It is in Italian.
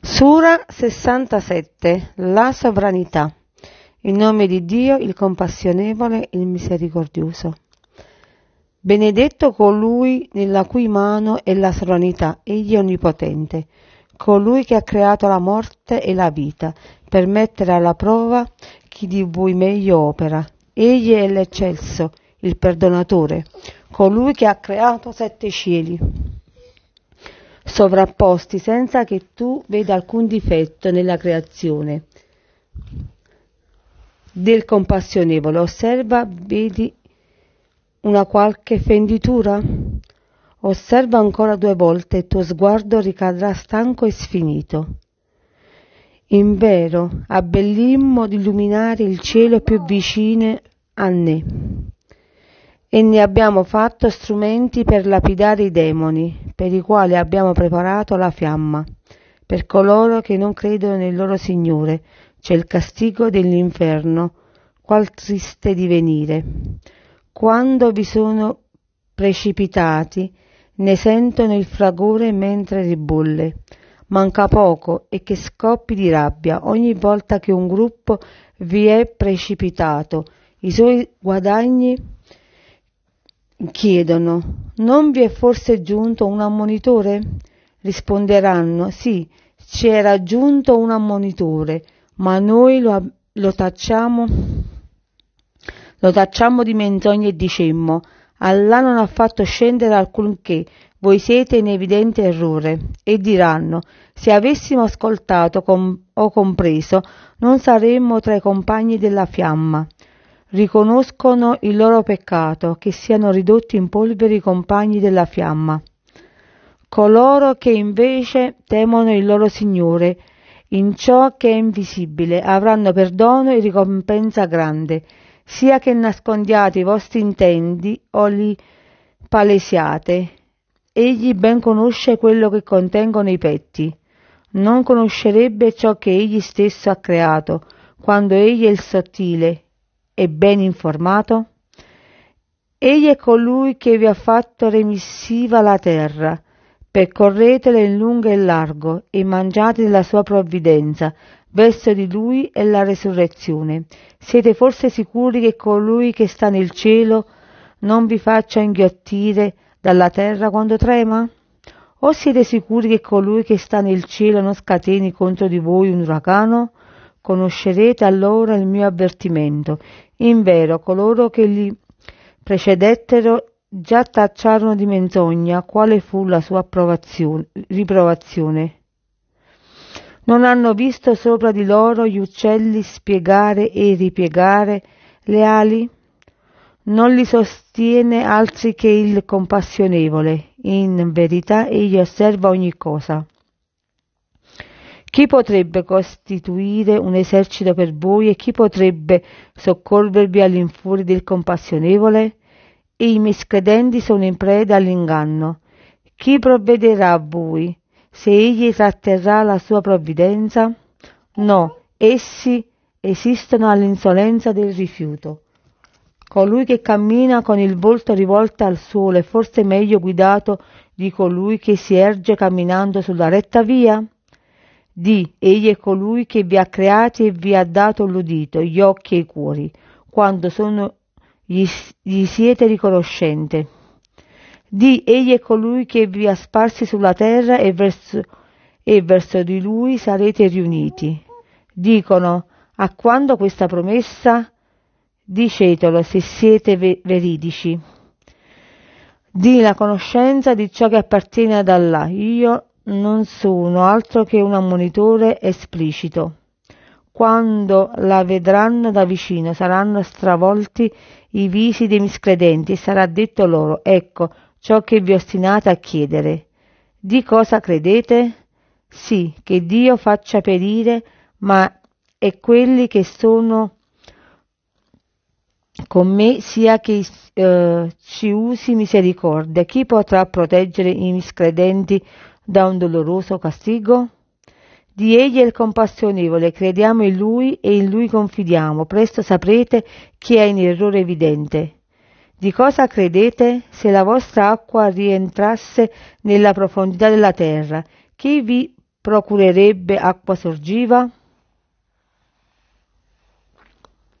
Sura sessantasette La sovranità. In nome di Dio il compassionevole, il misericordioso. Benedetto colui nella cui mano è la sovranità, egli è onnipotente, colui che ha creato la morte e la vita, per mettere alla prova chi di voi meglio opera. Egli è l'eccelso, il perdonatore, colui che ha creato sette cieli sovrapposti senza che tu veda alcun difetto nella creazione del compassionevole. Osserva, vedi una qualche fenditura? Osserva ancora due volte e il tuo sguardo ricadrà stanco e sfinito. In vero, abbellimmo di illuminare il cielo più vicino a me e ne abbiamo fatto strumenti per lapidare i demoni, per i quali abbiamo preparato la fiamma. Per coloro che non credono nel loro Signore c'è il castigo dell'inferno. Qual triste divenire! Quando vi sono precipitati, ne sentono il fragore mentre ribolle. Manca poco e che scoppi di rabbia ogni volta che un gruppo vi è precipitato. I suoi guadagni chiedono non vi è forse giunto un ammonitore? Risponderanno, sì, ci era giunto un ammonitore, ma noi lo, lo tacciamo, lo tacciamo di menzogne e dicemmo, Allah non ha fatto scendere alcunché, voi siete in evidente errore. E diranno, se avessimo ascoltato com- o compreso, non saremmo tra i compagni della fiamma riconoscono il loro peccato, che siano ridotti in polvere i compagni della fiamma. Coloro che invece temono il loro Signore, in ciò che è invisibile, avranno perdono e ricompensa grande, sia che nascondiate i vostri intendi o li palesiate. Egli ben conosce quello che contengono i petti. Non conoscerebbe ciò che egli stesso ha creato, quando egli è il sottile, e ben informato? Egli è colui che vi ha fatto remissiva la terra. Percorretela in lungo e in largo e mangiate della sua provvidenza, verso di lui e la resurrezione. Siete forse sicuri che colui che sta nel cielo non vi faccia inghiottire dalla terra quando trema? O siete sicuri che colui che sta nel cielo non scateni contro di voi un uragano? Conoscerete allora il mio avvertimento Invero, coloro che gli precedettero già tacciarono di menzogna quale fu la sua riprovazione. Non hanno visto sopra di loro gli uccelli spiegare e ripiegare le ali? Non li sostiene altri che il compassionevole. In verità egli osserva ogni cosa. Chi potrebbe costituire un esercito per voi e chi potrebbe soccorrervi all'infuori del compassionevole? I miscredenti sono in preda all'inganno. Chi provvederà a voi? Se egli tratterrà la sua provvidenza? No, essi esistono all'insolenza del rifiuto. Colui che cammina con il volto rivolto al sole è forse meglio guidato di colui che si erge camminando sulla retta via? di Egli è colui che vi ha creati e vi ha dato l'udito, gli occhi e i cuori, quando sono, gli, gli siete riconoscente. Di Egli è colui che vi ha sparsi sulla terra e verso, e verso di Lui sarete riuniti. Dicono, a quando questa promessa? Dicetelo se siete ve- veridici. Di la conoscenza di ciò che appartiene ad Allah. Io non sono altro che un ammonitore esplicito. Quando la vedranno da vicino saranno stravolti i visi dei miscredenti e sarà detto loro, ecco ciò che vi ostinate a chiedere. Di cosa credete? Sì, che Dio faccia perire, ma e quelli che sono con me sia che eh, ci usi misericordia. Chi potrà proteggere i miscredenti da un doloroso castigo? Di egli è il compassionevole, crediamo in lui e in lui confidiamo, presto saprete chi è in errore evidente. Di cosa credete se la vostra acqua rientrasse nella profondità della terra? Chi vi procurerebbe acqua sorgiva?